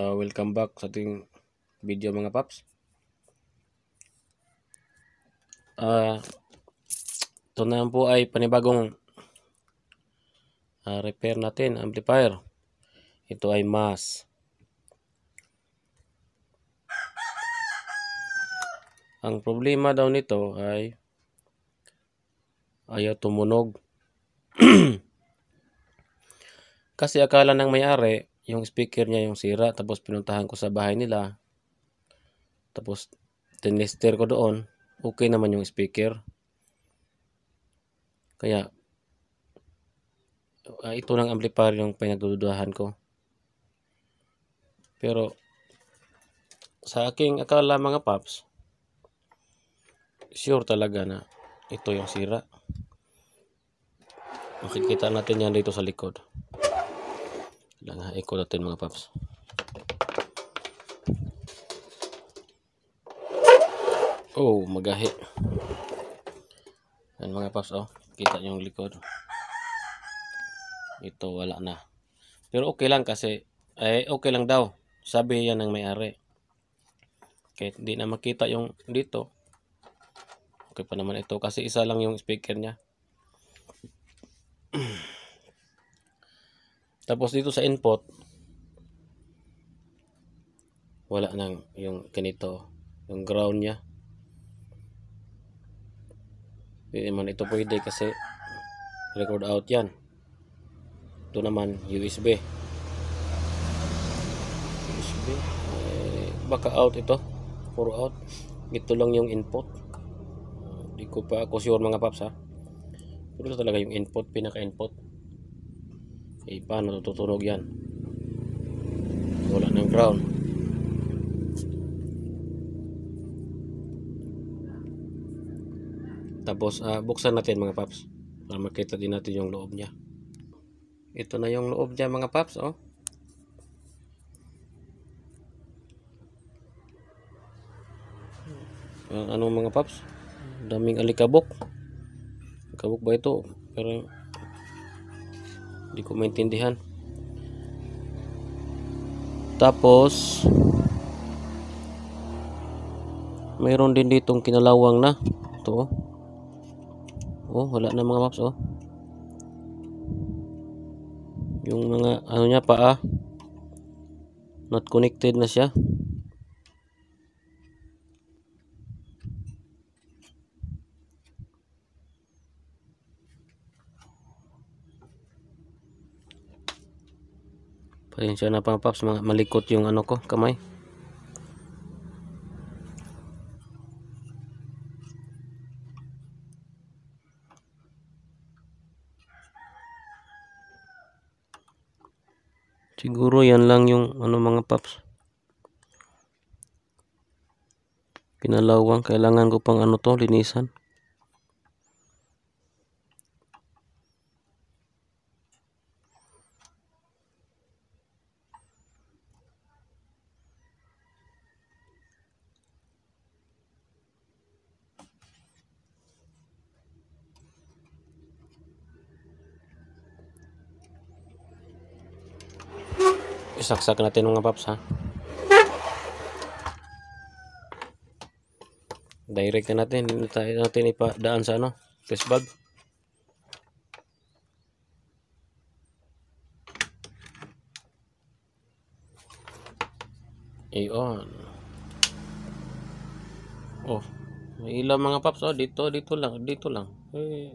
uh, welcome back sa ating video mga paps uh, ito po ay panibagong uh, repair natin amplifier ito ay mas ang problema daw nito ay ayaw tumunog kasi akala ng may-ari yung speaker niya yung sira tapos pinuntahan ko sa bahay nila tapos tinester ko doon okay naman yung speaker kaya uh, ito lang amplifier yung pinagdududahan ko pero sa aking akala mga paps sure talaga na ito yung sira makikita natin yan dito sa likod lalahain echo natin mga paps oh magahi yan mga paps oh kita nyo yung likod ito wala na pero okay lang kasi eh okay lang daw sabi yan ng may-ari okay hindi na makita yung dito okay pa naman ito kasi isa lang yung speaker niya Tapos dito sa input, wala nang yung kanito, yung ground niya. Hindi naman ito pwede kasi record out yan. Ito naman USB. USB. Eh, baka out ito. Puro out. Ito lang yung input. Hindi ko pa ako sure mga paps ha. Pero talaga yung input, pinaka-input eh paano tutunog yan wala ng ground tapos uh, buksan natin mga paps para makita din natin yung loob niya ito na yung loob niya mga paps oh ah, anong mga paps daming alikabok alikabok ba ito pero hindi ko maintindihan. Tapos, mayroon din ditong kinalawang na. to oh. oh, wala na mga maps, oh. Yung mga, ano niya, paa. Not connected na siya. Ayun siya na pang paps, mga malikot yung ano ko, kamay. Siguro yan lang yung ano mga paps. Pinalawang, kailangan ko pang ano to, linisan. isaksak natin mga paps ha direct na natin tayo natin ipadaan sa ano test valve iyon oh may ilaw mga paps oh dito dito lang dito lang eh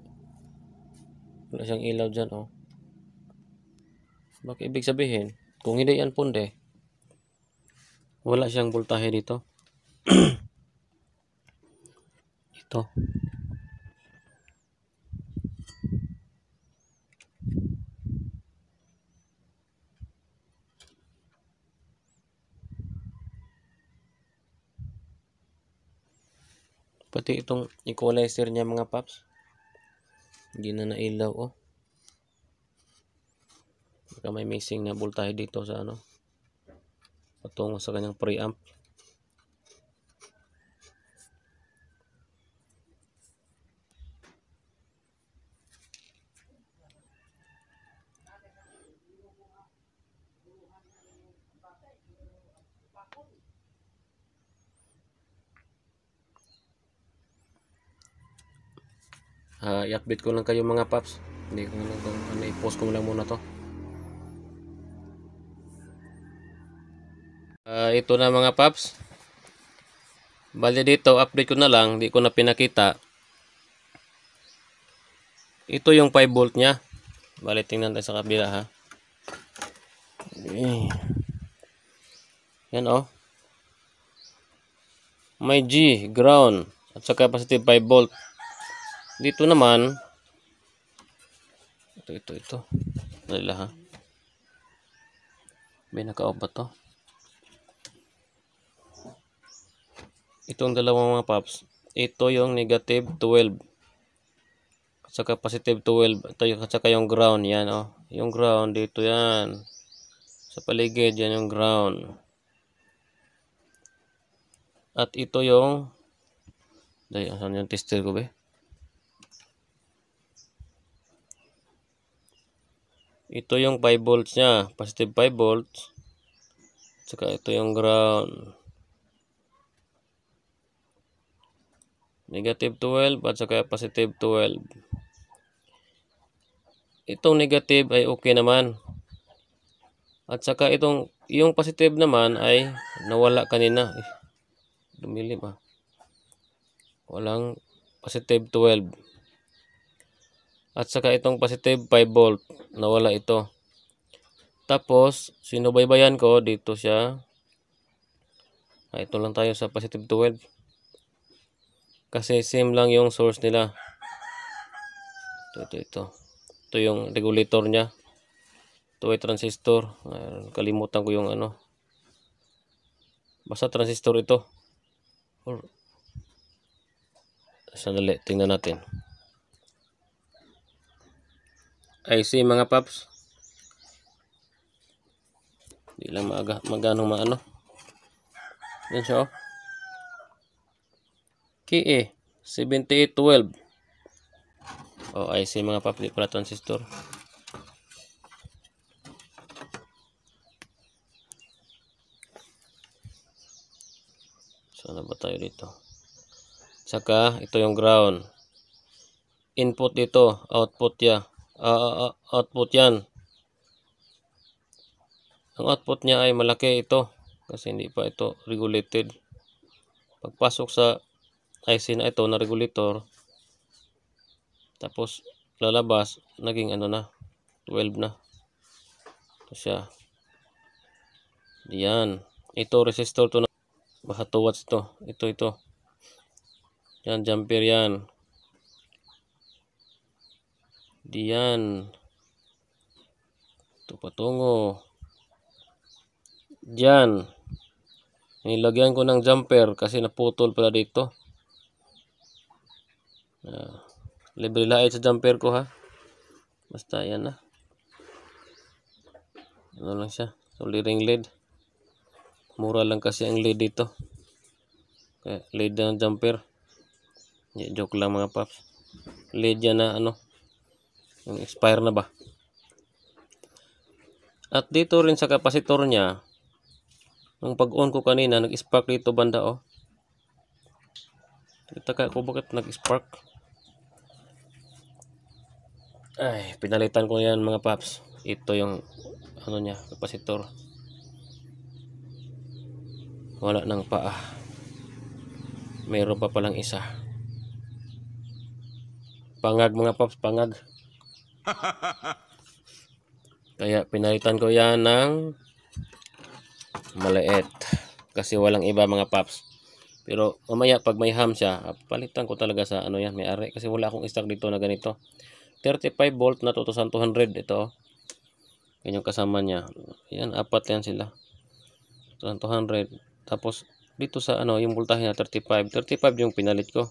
wala siyang ilaw dyan oh bakit ibig sabihin kung hindi yan punde, wala siyang voltahe dito. ito. Pati itong equalizer niya mga paps. Hindi na nailaw oh. Saka may missing na voltage dito sa ano. Patungo sa kanyang preamp. uh, i-update ko lang kayo mga paps hindi ko lang ano, i-post ko lang muna to uh, ito na mga paps bali dito update ko na lang di ko na pinakita ito yung 5 volt nya bali tingnan tayo sa kabila ha eh. yan oh may G ground at saka positive 5 volt dito naman ito ito ito dali ha may nakaob ba to Itong dalawang mga paps. Ito yung negative 12. saka positive 12. Ito yung, saka yung ground. Yan oh. Yung ground dito yan. Sa paligid yan yung ground. At ito yung Dahil saan yung tester ko ba? Ito yung 5 volts niya. Positive 5 volts. At saka ito yung ground. Negative 12 at saka positive 12. Itong negative ay okay naman. At saka itong yung positive naman ay nawala kanina. Eh, dumilim ah. Walang positive 12. At saka itong positive 5 volt. Nawala ito. Tapos, sinubaybayan ko dito siya. Ah, ito lang tayo sa positive 12. Kasi same lang yung source nila. Ito, ito, ito. Ito yung regulator niya. Ito ay transistor. Kalimutan ko yung ano. Basta transistor ito. Or, sandali, tingnan natin. IC mga paps. Hindi lang maga, magano maano. Yan siya oh. KE 7812. Oh, ay IC mga papili pala transistor. Sana ba tayo dito? Saka ito yung ground. Input dito, output ya. Uh, uh, output yan. Ang output niya ay malaki ito kasi hindi pa ito regulated. Pagpasok sa ay na ito na regulator tapos lalabas naging ano na 12 na ito siya yan ito resistor to na baka 2 watts ito ito ito yan jumper yan diyan ito patungo diyan nilagyan ko ng jumper kasi naputol pala dito Uh, libre lahat sa jumper ko ha. Basta yan na. Ano lang siya. Solid ring lead. Mura lang kasi ang lead dito. Kaya lead ng jumper. Yeah, joke lang mga paps. Lead yan na ano. Yung expire na ba. At dito rin sa kapasitor niya, nung pag-on ko kanina, nag-spark dito banda oh. Kita ka ko bakit nag-spark ay pinalitan ko yan mga paps ito yung ano niya kapasitor wala ng paa mayroon pa palang isa pangag mga paps pangag kaya pinalitan ko yan ng maliit kasi walang iba mga paps pero mamaya pag may ham siya palitan ko talaga sa ano yan may ari kasi wala akong stock dito na ganito 35 volt na 2200 ito yun yung kasama niya yan apat yan sila 2200 tapos dito sa ano yung voltahe na 35 35 yung pinalit ko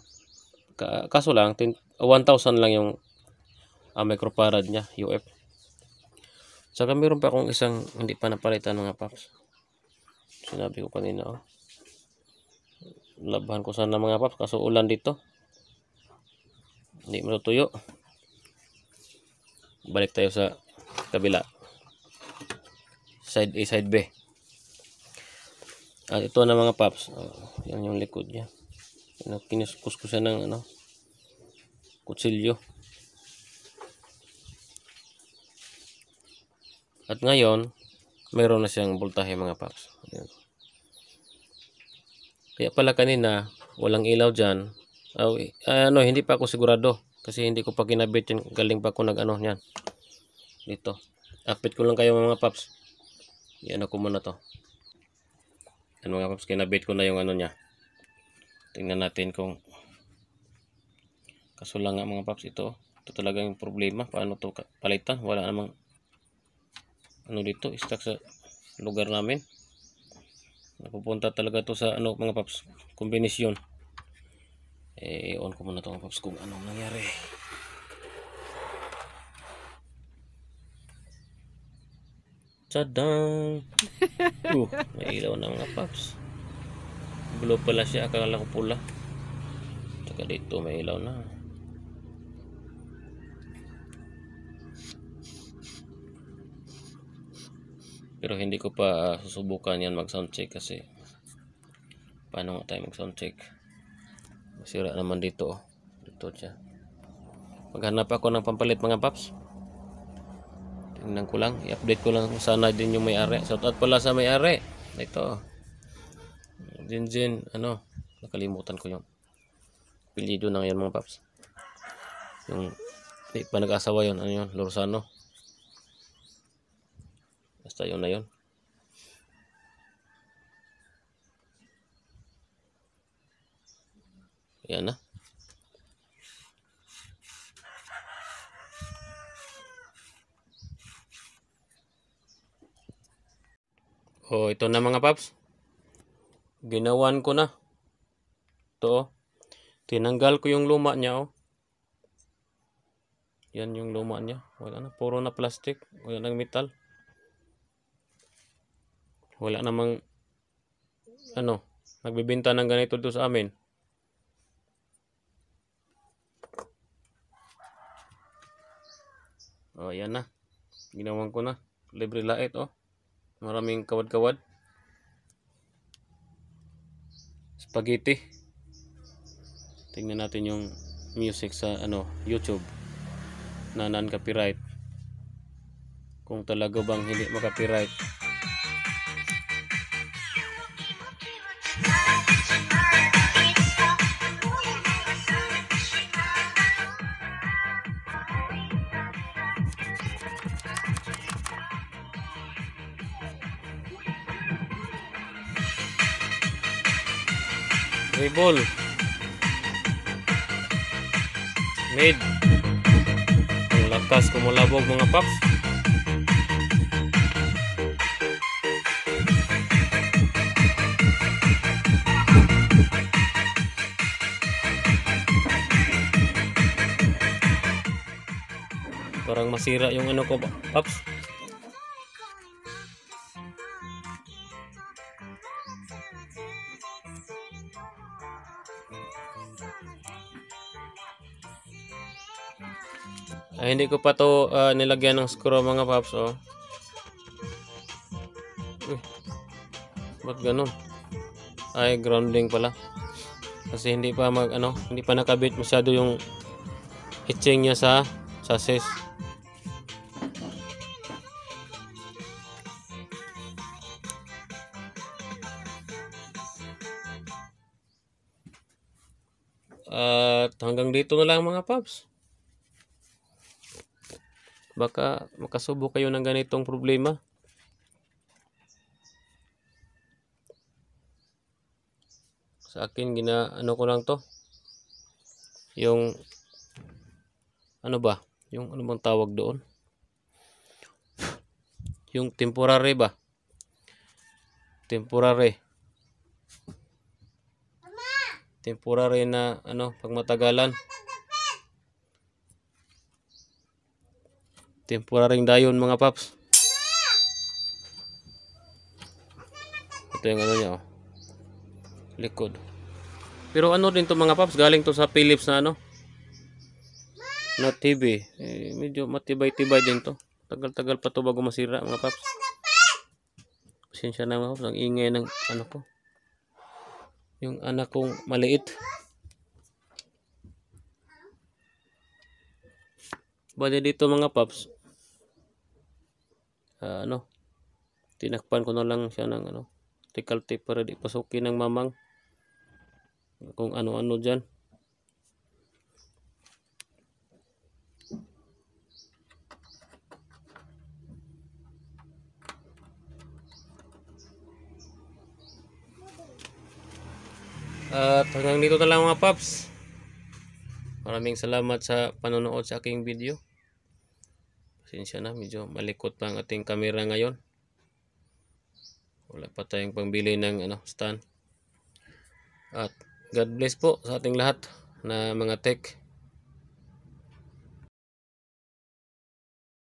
kaso lang 1000 lang yung uh, microfarad niya UF saka meron pa akong isang hindi pa napalitan mga paps sinabi ko kanina oh. labahan ko sana mga paps kaso ulan dito hindi matutuyo balik tayo sa kabila side A side B at ito na mga paps oh, yan yung likod niya kinuskusan ng ano kutsilyo at ngayon mayroon na siyang voltahe mga paps yan. kaya pala kanina walang ilaw dyan oh, ano hindi pa ako sigurado kasi hindi ko pa kinabit yan. Galing pa ako nag ano yan. Dito. apit ko lang kayo mga paps. Yan ako muna to. Yan mga paps. Kinabit ko na yung ano niya. Tingnan natin kung kaso lang nga mga paps ito ito talaga yung problema paano to palitan wala namang ano dito stuck sa lugar namin napupunta talaga to sa ano mga paps kombinasyon eh on ko muna tong pops kung anong nangyari tadang uh, may ilaw na mga pops blue pala siya akala ko pula tsaka dito may ilaw na pero hindi ko pa susubukan yan mag sound check kasi paano nga tayo mag sound check sira naman dito oh. dito siya maghanap ako ng pampalit mga paps tingnan ko lang i-update ko lang sana din yung may-ari shout out pala sa may-ari ito Jinjin ano nakalimutan ko yung pilido na ngayon mga paps yung eh, panag-asawa yun ano yun Lursano. basta yun na yun Ayan na. Oh, ito na mga paps. Ginawan ko na. Ito oh. Tinanggal ko yung luma niya oh. Yan yung luma niya. Wala na. Puro na plastic. Wala nang metal. Wala namang ano. Nagbibinta ng ganito doon sa amin. Oh, yan na. Ginawan ko na. Libre lait, oh. Maraming kawad-kawad. Spaghetti. Tingnan natin yung music sa ano YouTube na non-copyright. Kung talaga bang hindi makapiright. Ribol. Mid. Ang lakas kumulabog mga paps. Parang masira yung ano ko, paps. Ay, hindi ko pa to uh, nilagyan ng screw mga paps, oh. Uy, ba't ganun? Ay, grounding pala. Kasi hindi pa mag, ano, hindi pa nakabit masyado yung hitching niya sa sasis. At hanggang dito na lang mga paps. Baka makasubok kayo ng ganitong problema. Sa akin, gina, ano ko lang to. Yung, ano ba? Yung ano bang tawag doon? yung temporary ba? Temporary. Temporary na, ano, pagmatagalan. Mama! temporaring dayon mga paps ito yung ano niya oh. likod pero ano rin to mga paps galing to sa Philips na ano na TV eh, medyo matibay-tibay din to tagal-tagal pa to bago masira mga paps pasensya na mga paps ang ingay ng ano ko yung anak kong maliit Bale dito mga paps, uh, ano tinakpan ko na lang siya ng ano tickle tape para di pasukin ng mamang kung ano-ano dyan At hanggang dito na lang mga paps. Maraming salamat sa panonood sa aking video. Pasensya na, medyo malikot pa ang ating camera ngayon. Wala pa tayong pangbili ng ano, stand. At God bless po sa ating lahat na mga tech.